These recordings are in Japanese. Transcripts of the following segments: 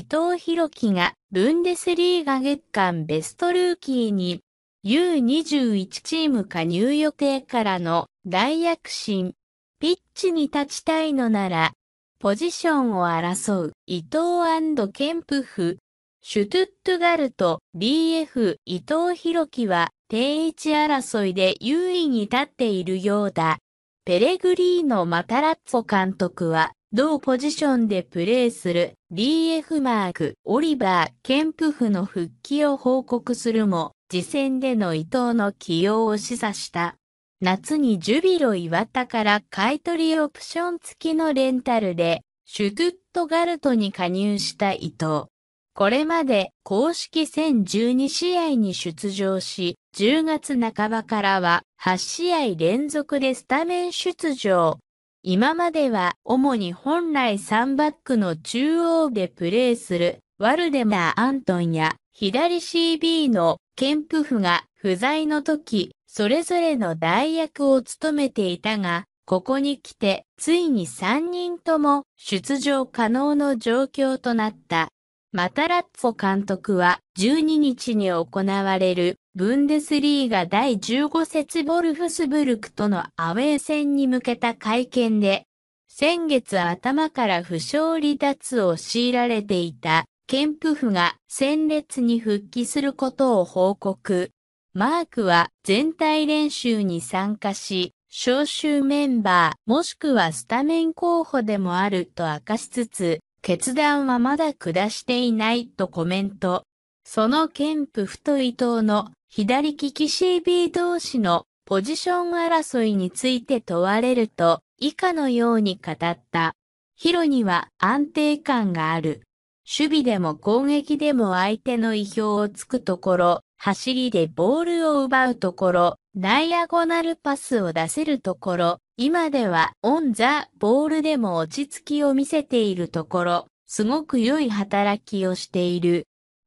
伊藤博樹がブンデスリーガ月間ベストルーキーに U21 チーム加入予定からの大躍進。ピッチに立ちたいのなら、ポジションを争う伊藤ケンプフ、シュトゥットガルト BF 伊藤博樹は定位置争いで優位に立っているようだ。ペレグリーノ・マタラッツォ監督は同ポジションでプレーする DF マーク、オリバー、ケンプフの復帰を報告するも、次戦での伊藤の起用を示唆した。夏にジュビロ岩田から買取オプション付きのレンタルで、シュトゥットガルトに加入した伊藤。これまで公式戦12試合に出場し、10月半ばからは8試合連続でスタメン出場。今までは主に本来3バックの中央でプレーするワルデマー・アントンや左 CB のケンプフが不在の時、それぞれの代役を務めていたが、ここに来てついに3人とも出場可能の状況となった。マタラッツォ監督は12日に行われるブンデスリーガ第15節ボルフスブルクとのアウェー戦に向けた会見で、先月頭から負傷離脱を強いられていたケンプフが戦列に復帰することを報告。マークは全体練習に参加し、招集メンバーもしくはスタメン候補でもあると明かしつつ、決断はまだ下していないとコメント。そのケンプフと伊藤の左利き CB 同士のポジション争いについて問われると、以下のように語った。ヒロには安定感がある。守備でも攻撃でも相手の意表をつくところ、走りでボールを奪うところ、ダイアゴナルパスを出せるところ、今ではオンザボールでも落ち着きを見せているところ、すごく良い働きをしている。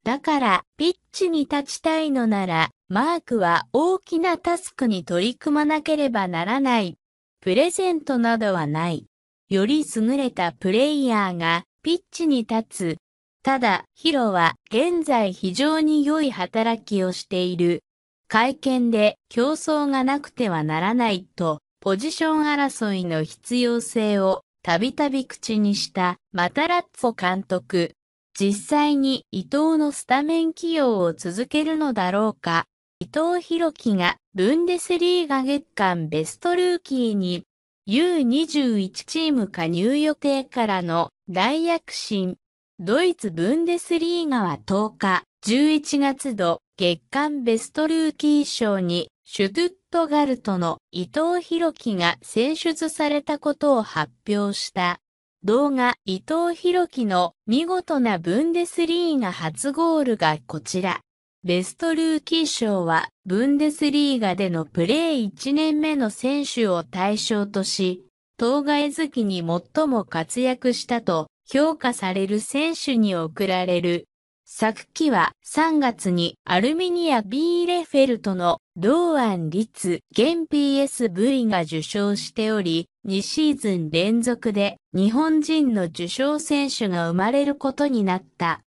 だから、ピッチに立ちたいのなら、マークは大きなタスクに取り組まなければならない。プレゼントなどはない。より優れたプレイヤーがピッチに立つ。ただ、ヒロは現在非常に良い働きをしている。会見で競争がなくてはならないと、ポジション争いの必要性をたびたび口にしたマタラッツォ監督。実際に伊藤のスタメン起用を続けるのだろうか。伊藤博樹がブンデスリーガ月間ベストルーキーに U21 チーム加入予定からの大躍進。ドイツブンデスリーガは10日、11月度月間ベストルーキー賞にシュトゥットガルトの伊藤博樹が選出されたことを発表した。動画伊藤博樹の見事なブンデスリーガ初ゴールがこちら。ベストルーキー賞はブンデスリーガでのプレー1年目の選手を対象とし、当該月に最も活躍したと評価される選手に贈られる。昨季は3月にアルミニア・ビーレフェルトのローアン・リツ、現 PSV が受賞しており、2シーズン連続で日本人の受賞選手が生まれることになった。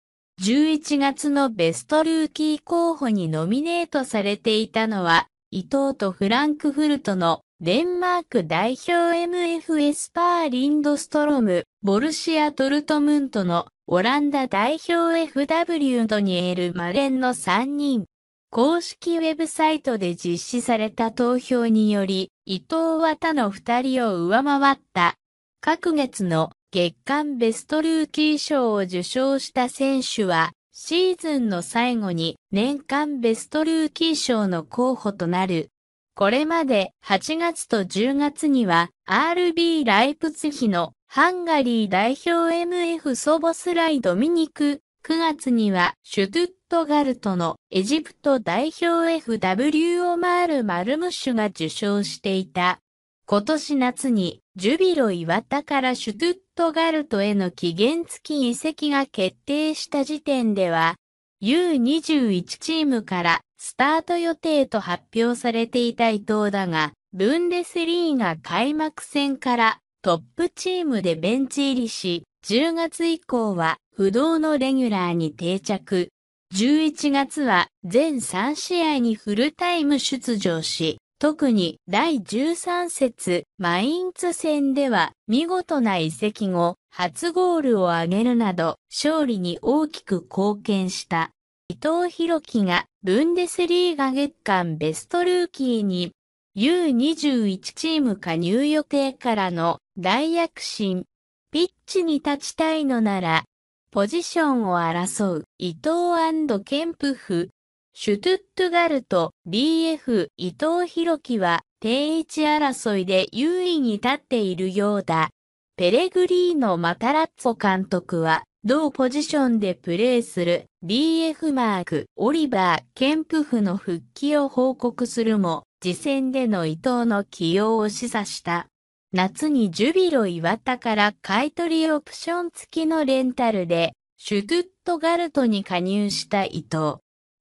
11月のベストルーキー候補にノミネートされていたのは、伊藤とフランクフルトのデンマーク代表 MFS パーリンドストロム、ボルシア・トルトムントのオランダ代表 FW ドニエル・マレンの3人。公式ウェブサイトで実施された投票により、伊藤は他の二人を上回った。各月の月間ベストルーキー賞を受賞した選手は、シーズンの最後に年間ベストルーキー賞の候補となる。これまで8月と10月には RB ライプツヒのハンガリー代表 MF ソボスライドミニク9月にはシュトゥットガルトのエジプト代表 FW オマール・マルムッシュが受賞していた。今年夏にジュビロ岩田からシュトゥットガルトへの期限付き移籍が決定した時点では U21 チームからスタート予定と発表されていた伊藤だが、ブンデスリーが開幕戦からトップチームでベンチ入りし、10月以降は不動のレギュラーに定着。11月は全3試合にフルタイム出場し、特に第13節マインツ戦では見事な移籍後、初ゴールを挙げるなど勝利に大きく貢献した。伊藤博樹がブンデスリーガ月間ベストルーキーに U21 チーム加入予定からの大躍進。ピッチに立ちたいのなら、ポジションを争う伊藤ケンプフ、シュトゥットガルト DF 伊藤博樹は定位置争いで優位に立っているようだ。ペレグリーノ・マタラッツォ監督は、同ポジションでプレーする DF マーク、オリバー・ケンプフの復帰を報告するも、次戦での伊藤の起用を示唆した。夏にジュビロ岩田から買取オプション付きのレンタルで、シュトゥットガルトに加入した伊藤。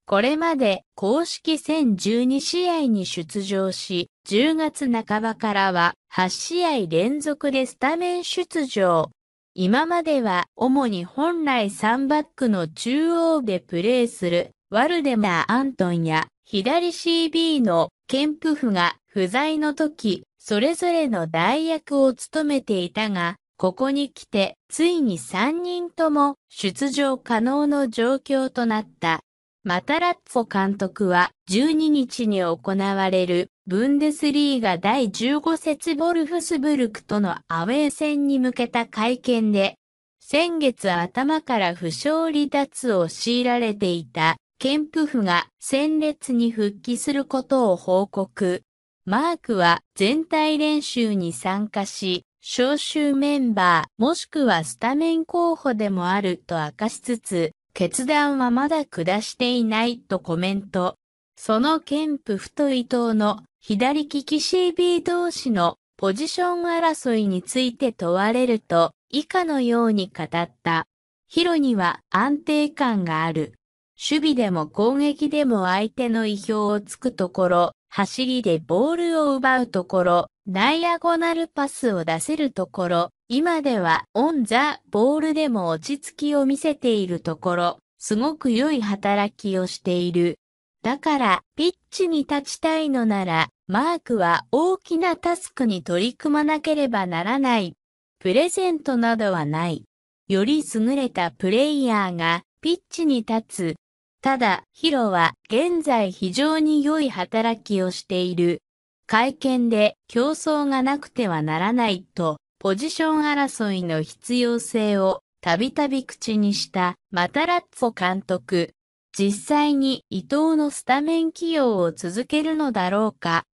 これまで公式戦12試合に出場し、10月半ばからは8試合連続でスタメン出場。今までは主に本来3バックの中央でプレーするワルデマー・アントンや左 CB のケンプフが不在の時、それぞれの代役を務めていたが、ここに来て、ついに3人とも出場可能の状況となった。マタラッツォ監督は12日に行われるブンデスリーガ第15節ボルフスブルクとのアウェー戦に向けた会見で、先月頭から負傷離脱を強いられていたケンプフが戦列に復帰することを報告。マークは全体練習に参加し、招集メンバーもしくはスタメン候補でもあると明かしつつ、決断はまだ下していないとコメント。そのケンプフと伊藤の左利き CB 同士のポジション争いについて問われると以下のように語った。ヒロには安定感がある。守備でも攻撃でも相手の意表をつくところ、走りでボールを奪うところ、ダイアゴナルパスを出せるところ、今ではオンザボールでも落ち着きを見せているところ、すごく良い働きをしている。だから、ピッチに立ちたいのなら、マークは大きなタスクに取り組まなければならない。プレゼントなどはない。より優れたプレイヤーがピッチに立つただ、ヒロは現在非常に良い働きをしている。会見で競争がなくてはならないと、ポジション争いの必要性をたびたび口にしたマタラッツォ監督。実際に伊藤のスタメン起用を続けるのだろうか